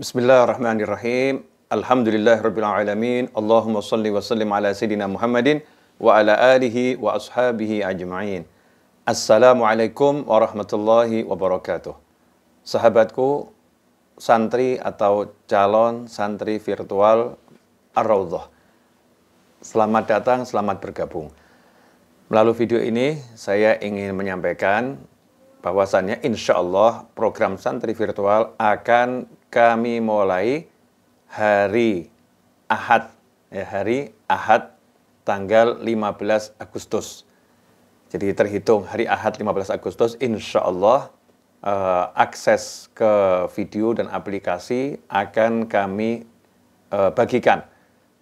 Bismillahirrahmanirrahim. Alhamdulillahirrabbilalamin. Allahumma salli wa sallim ala Sayyidina Muhammadin wa ala alihi wa ashabihi ajma'in. Assalamualaikum warahmatullahi wabarakatuh. Sahabatku, santri atau calon santri virtual Ar-Raudhah. Selamat datang, selamat bergabung. Melalui video ini, saya ingin menyampaikan bahwasannya insya Allah program santri virtual akan kami mulai hari Ahad ya hari Ahad tanggal 15 Agustus. Jadi terhitung hari Ahad 15 Agustus insya Allah uh, eh, akses ke video dan aplikasi akan kami uh, bagikan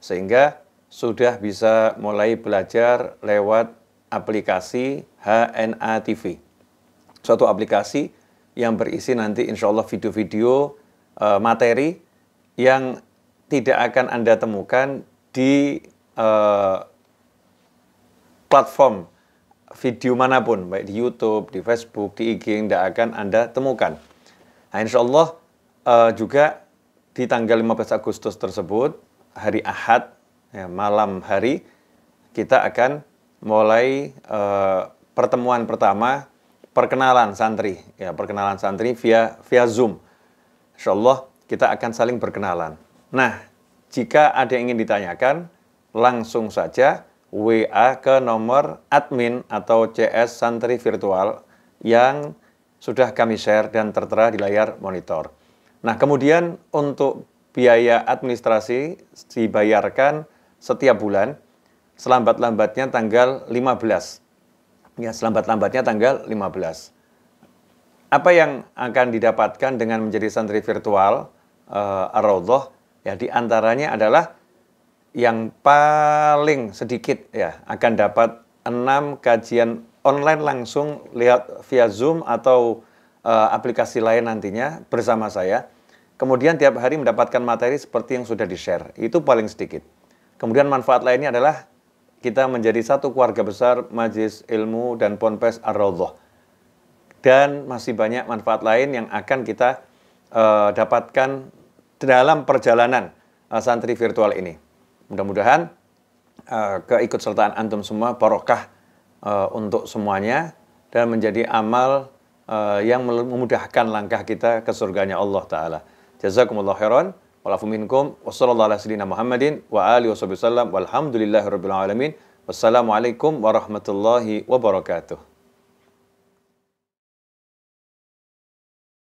sehingga sudah bisa mulai belajar lewat aplikasi HNA TV. Suatu aplikasi yang berisi nanti insya Allah video-video uh, materi yang tidak akan Anda temukan di uh, platform video manapun, baik di YouTube, di Facebook, di IG, tidak akan Anda temukan. Nah, insya Allah uh, juga di tanggal 15 Agustus tersebut, hari Ahad, ya, malam hari, kita akan mulai uh, pertemuan pertama perkenalan santri, ya perkenalan santri via via Zoom. Insya Allah kita akan saling berkenalan. Nah, jika ada yang ingin ditanyakan, langsung saja WA ke nomor admin atau CS santri virtual yang sudah kami share dan tertera di layar monitor. Nah, kemudian untuk biaya administrasi dibayarkan setiap bulan selambat-lambatnya tanggal 15. Ya, selambat-lambatnya tanggal 15 apa yang akan didapatkan dengan menjadi santri virtual uh, Ar-Raudhah ya diantaranya adalah yang paling sedikit ya akan dapat enam kajian online langsung lihat via Zoom atau uh, aplikasi lain nantinya bersama saya. Kemudian tiap hari mendapatkan materi seperti yang sudah di-share. Itu paling sedikit. Kemudian manfaat lainnya adalah kita menjadi satu keluarga besar majlis Ilmu dan Ponpes Ar-Raudhah dan masih banyak manfaat lain yang akan kita uh, dapatkan dalam perjalanan uh, santri virtual ini. Mudah-mudahan uh, keikutsertaan antum semua barokah uh, untuk semuanya dan menjadi amal uh, yang memudahkan langkah kita ke surganya Allah Ta'ala. Jazakumullah khairan. Walafuminkum. Wassalamualaikum warahmatullahi wabarakatuh. Walhamdulillahirrabbilalamin. Wassalamualaikum warahmatullahi wabarakatuh.